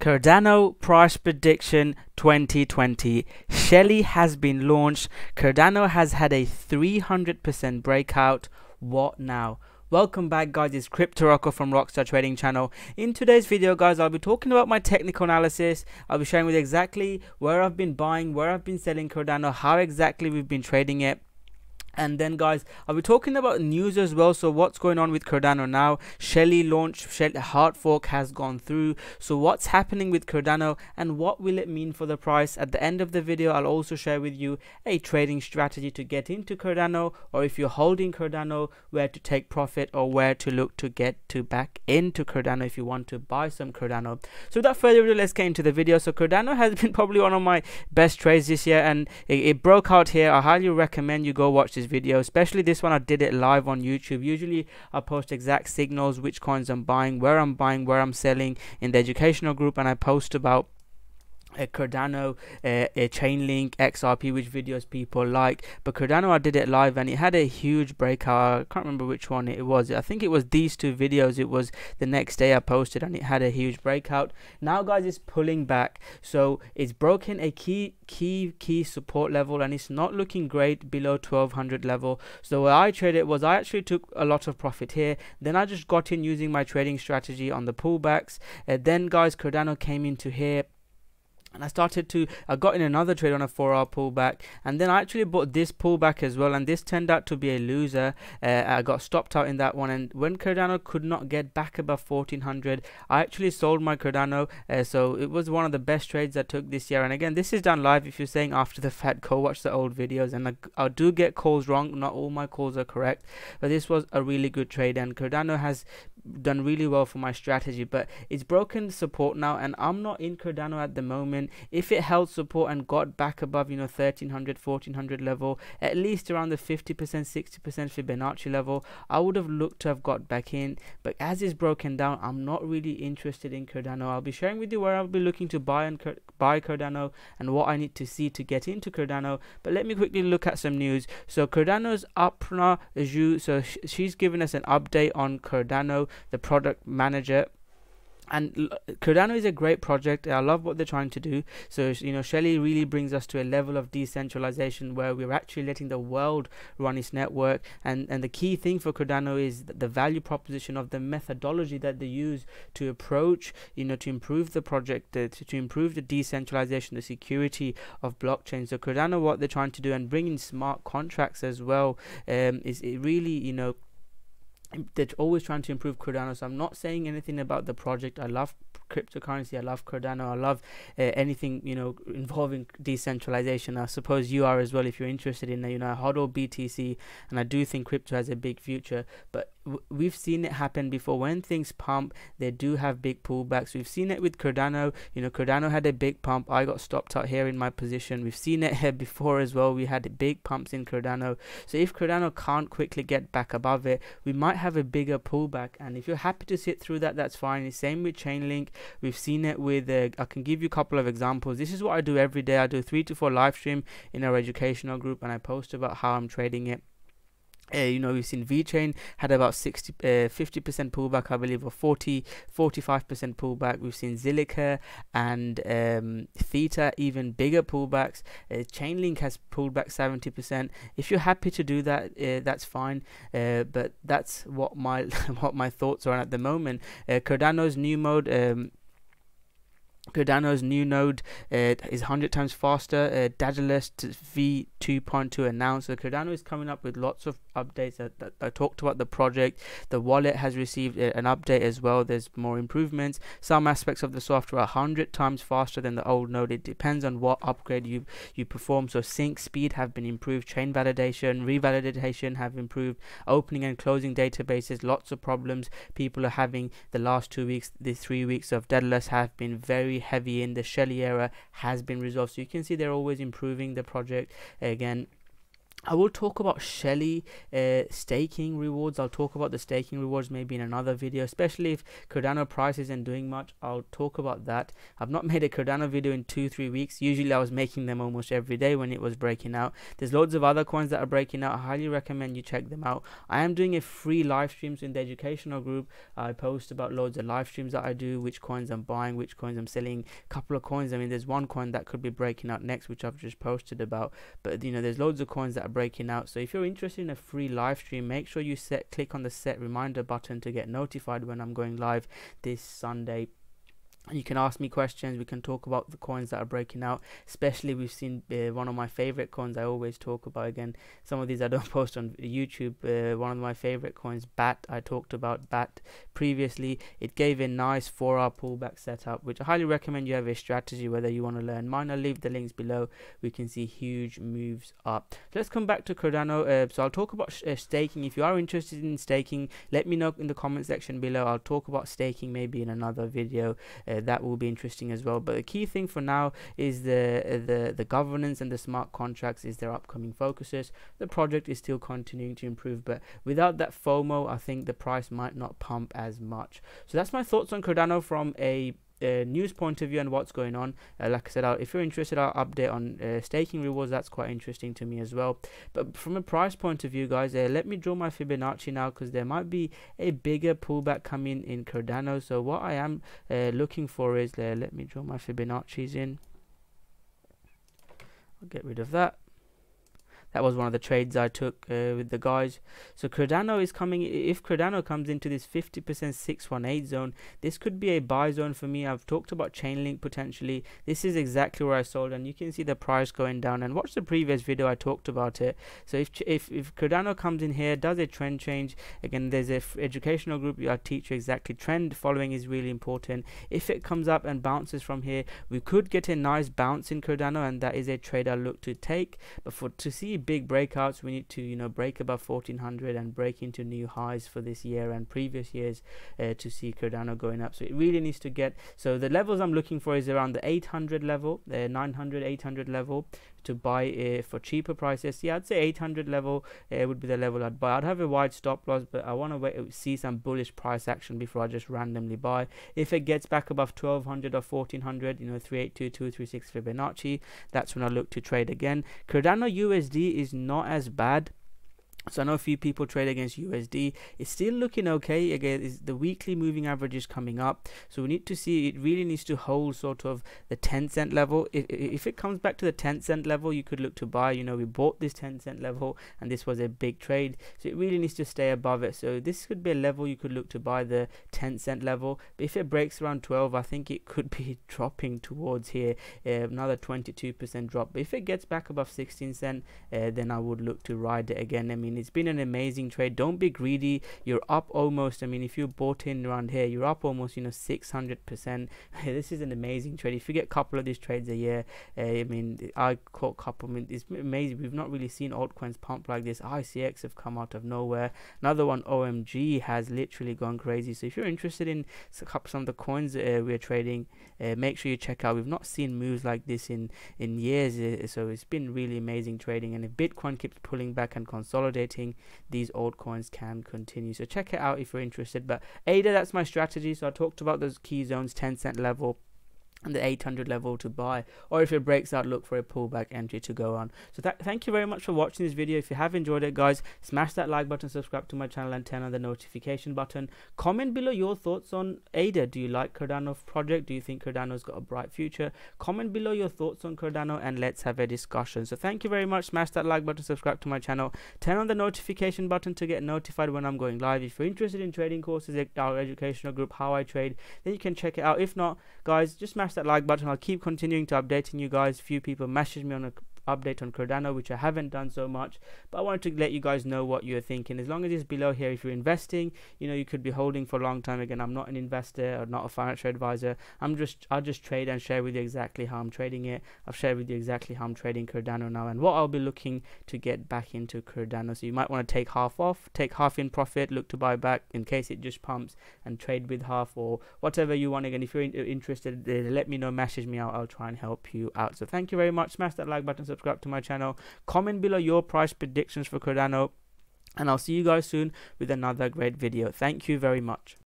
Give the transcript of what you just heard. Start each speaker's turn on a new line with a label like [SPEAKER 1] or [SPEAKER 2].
[SPEAKER 1] Cardano Price Prediction 2020. Shelly has been launched. Cardano has had a 300% breakout. What now? Welcome back guys, it's Crypto Rocker from Rockstar Trading Channel. In today's video guys, I'll be talking about my technical analysis. I'll be showing with exactly where I've been buying, where I've been selling Cardano, how exactly we've been trading it and then guys i'll be talking about news as well so what's going on with cardano now shelly launch Shelly, hard fork has gone through so what's happening with cardano and what will it mean for the price at the end of the video i'll also share with you a trading strategy to get into cardano or if you're holding cardano where to take profit or where to look to get to back into cardano if you want to buy some cardano so without further ado let's get into the video so cardano has been probably one of my best trades this year and it, it broke out here i highly recommend you go watch this this video especially this one I did it live on YouTube usually I post exact signals which coins I'm buying where I'm buying where I'm selling in the educational group and I post about uh, uh, a Cardano, a chain Chainlink, XRP, which videos people like. But Cardano, I did it live and it had a huge breakout. I can't remember which one it was. I think it was these two videos. It was the next day I posted and it had a huge breakout. Now, guys, it's pulling back. So it's broken a key, key, key support level and it's not looking great below 1200 level. So where I traded was I actually took a lot of profit here. Then I just got in using my trading strategy on the pullbacks. and uh, then, guys, Cardano came into here and I started to I got in another trade on a 4 hour pullback and then I actually bought this pullback as well and this turned out to be a loser uh, I got stopped out in that one and when Cardano could not get back above 1400 I actually sold my Cardano uh, so it was one of the best trades I took this year and again this is done live if you're saying after the fact go watch the old videos and I, I do get calls wrong not all my calls are correct but this was a really good trade and Cardano has done really well for my strategy but it's broken support now and I'm not in Cardano at the moment if it held support and got back above you know 1300 1400 level at least around the 50% 60% Fibonacci level I would have looked to have got back in but as it's broken down I'm not really interested in Cardano I'll be sharing with you where I'll be looking to buy and buy Cardano and what I need to see to get into Cardano but let me quickly look at some news so Cardano's Apna Zhu so sh she's given us an update on Cardano the product manager and Cardano is a great project. I love what they're trying to do. So you know, Shelley really brings us to a level of decentralization where we're actually letting the world run its network. And and the key thing for Cardano is the value proposition of the methodology that they use to approach, you know, to improve the project, to, to improve the decentralization, the security of blockchain. So Cardano, what they're trying to do and bringing smart contracts as well um, is it really you know they're always trying to improve Cardano. So I'm not saying anything about the project. I love cryptocurrency. I love Cardano. I love uh, anything you know involving decentralization. I suppose you are as well if you're interested in that. You know, I hodl BTC, and I do think crypto has a big future. But we've seen it happen before when things pump they do have big pullbacks we've seen it with cardano you know cardano had a big pump i got stopped out here in my position we've seen it here before as well we had big pumps in cardano so if cardano can't quickly get back above it we might have a bigger pullback and if you're happy to sit through that that's fine the same with chainlink we've seen it with uh, i can give you a couple of examples this is what i do every day i do three to four live stream in our educational group and i post about how i'm trading it uh, you know, we've seen VeChain had about 60, 50% uh, pullback, I believe, or 40, 45% pullback. We've seen Zilica and um, Theta, even bigger pullbacks. Uh, Chainlink has pulled back 70%. If you're happy to do that, uh, that's fine. Uh, but that's what my what my thoughts are at the moment. Cardano's new mode. Um, Cardano's new node uh, is 100 times faster. Uh, Daedalus v2.2 announced. So Cardano is coming up with lots of updates. That, that, I talked about the project. The wallet has received uh, an update as well. There's more improvements. Some aspects of the software are 100 times faster than the old node. It depends on what upgrade you you perform. So sync speed have been improved. Chain validation, revalidation have improved. Opening and closing databases. Lots of problems people are having the last two weeks, the three weeks of Daedalus have been very heavy in the Shelly era has been resolved so you can see they're always improving the project again I will talk about Shelly uh, staking rewards. I'll talk about the staking rewards maybe in another video, especially if Cardano price isn't doing much. I'll talk about that. I've not made a Cardano video in two, three weeks. Usually I was making them almost every day when it was breaking out. There's loads of other coins that are breaking out. I highly recommend you check them out. I am doing a free live streams in the educational group. I post about loads of live streams that I do, which coins I'm buying, which coins I'm selling, a couple of coins. I mean, there's one coin that could be breaking out next, which I've just posted about. But, you know, there's loads of coins that breaking out. So if you're interested in a free live stream, make sure you set click on the set reminder button to get notified when I'm going live this Sunday you can ask me questions we can talk about the coins that are breaking out especially we've seen uh, one of my favorite coins i always talk about again some of these i don't post on youtube uh, one of my favorite coins bat i talked about bat previously it gave a nice four hour pullback setup which i highly recommend you have a strategy whether you want to learn mine i'll leave the links below we can see huge moves up so let's come back to cardano uh, so i'll talk about uh, staking if you are interested in staking let me know in the comment section below i'll talk about staking maybe in another video uh, that will be interesting as well. But the key thing for now is the uh, the the governance and the smart contracts is their upcoming focuses. The project is still continuing to improve, but without that FOMO, I think the price might not pump as much. So that's my thoughts on Cardano from a uh, news point of view and what's going on. Uh, like I said, I'll, if you're interested, I'll update on uh, staking rewards. That's quite interesting to me as well. But from a price point of view, guys, uh, let me draw my Fibonacci now because there might be a bigger pullback coming in Cardano. So what I am uh, looking for is, uh, let me draw my Fibonacci's in. I'll get rid of that that was one of the trades I took uh, with the guys. So Cardano is coming. If Cardano comes into this 50% 618 zone, this could be a buy zone for me. I've talked about Chainlink potentially. This is exactly where I sold, and you can see the price going down. And watch the previous video I talked about it. So if if if Cardano comes in here, does a trend change again? There's a educational group I teach you exactly. Trend following is really important. If it comes up and bounces from here, we could get a nice bounce in Cardano, and that is a trade I look to take. But for to see need big breakouts. We need to, you know, break above 1400 and break into new highs for this year and previous years uh, to see Cardano going up. So it really needs to get. So the levels I'm looking for is around the 800 level, the uh, 900, 800 level to buy uh, for cheaper prices. Yeah, I'd say 800 level uh, would be the level I'd buy. I'd have a wide stop loss, but I want to wait see some bullish price action before I just randomly buy. If it gets back above 1200 or 1400, you know, 382, 236 Fibonacci, that's when I look to trade again. Cardano USD is not as bad so I know a few people trade against USD. It's still looking okay. Again, the weekly moving average is coming up. So we need to see it really needs to hold sort of the 10 cent level. If, if it comes back to the 10 cent level, you could look to buy. You know, we bought this 10 cent level and this was a big trade. So it really needs to stay above it. So this could be a level you could look to buy the 10 cent level. But if it breaks around 12, I think it could be dropping towards here. Uh, another 22% drop. But if it gets back above 16 cent, uh, then I would look to ride it again. I mean, mean, it's been an amazing trade. Don't be greedy. You're up almost. I mean, if you bought in around here, you're up almost, you know, 600%. this is an amazing trade. If you get a couple of these trades a year, uh, I mean, I caught a couple. I mean, it's amazing. We've not really seen altcoins pump like this. ICX have come out of nowhere. Another one, OMG, has literally gone crazy. So if you're interested in some of the coins uh, we're trading, uh, make sure you check out. We've not seen moves like this in, in years. so it's been really amazing trading. And if Bitcoin keeps pulling back and consolidating, consolidating these coins can continue. So check it out if you're interested. But ADA, that's my strategy. So I talked about those key zones, 10 cent level, the 800 level to buy or if it breaks out look for a pullback entry to go on so thank you very much for watching this video if you have enjoyed it guys smash that like button subscribe to my channel and turn on the notification button comment below your thoughts on ada do you like Cardano project do you think cardano's got a bright future comment below your thoughts on cardano and let's have a discussion so thank you very much smash that like button subscribe to my channel turn on the notification button to get notified when i'm going live if you're interested in trading courses our educational group how i trade then you can check it out if not guys just smash smash that like button i'll keep continuing to updating you guys a few people messaged me on a update on Cardano, which I haven't done so much, but I wanted to let you guys know what you're thinking. As long as it's below here, if you're investing, you know, you could be holding for a long time. Again, I'm not an investor or not a financial advisor. I'm just, I'll just trade and share with you exactly how I'm trading it. I've shared with you exactly how I'm trading Cardano now and what I'll be looking to get back into Cardano. So you might want to take half off, take half in profit, look to buy back in case it just pumps and trade with half or whatever you want. Again, if you're in interested, uh, let me know, message me out. I'll try and help you out. So thank you very much. Smash that like button subscribe to my channel. Comment below your price predictions for Cardano and I'll see you guys soon with another great video. Thank you very much.